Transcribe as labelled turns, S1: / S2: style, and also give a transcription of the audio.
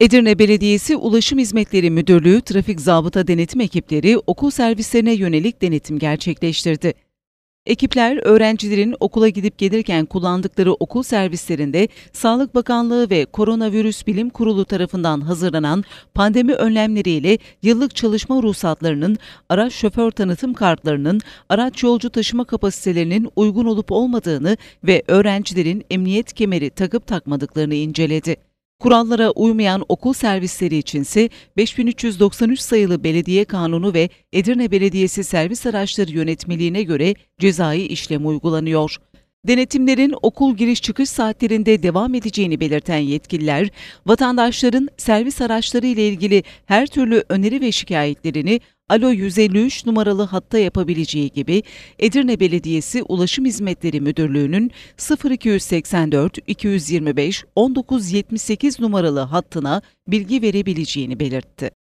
S1: Edirne Belediyesi Ulaşım Hizmetleri Müdürlüğü Trafik Zabıta Denetim Ekipleri okul servislerine yönelik denetim gerçekleştirdi. Ekipler öğrencilerin okula gidip gelirken kullandıkları okul servislerinde Sağlık Bakanlığı ve Koronavirüs Bilim Kurulu tarafından hazırlanan pandemi önlemleriyle yıllık çalışma ruhsatlarının, araç şoför tanıtım kartlarının, araç yolcu taşıma kapasitelerinin uygun olup olmadığını ve öğrencilerin emniyet kemeri takıp takmadıklarını inceledi. Kurallara uymayan okul servisleri içinse 5393 sayılı belediye kanunu ve Edirne Belediyesi Servis Araçları Yönetmeliğine göre cezai işlem uygulanıyor. Denetimlerin okul giriş çıkış saatlerinde devam edeceğini belirten yetkililer, vatandaşların servis araçları ile ilgili her türlü öneri ve şikayetlerini Alo 153 numaralı hatta yapabileceği gibi Edirne Belediyesi Ulaşım Hizmetleri Müdürlüğü'nün 0284 225 1978 numaralı hattına bilgi verebileceğini belirtti.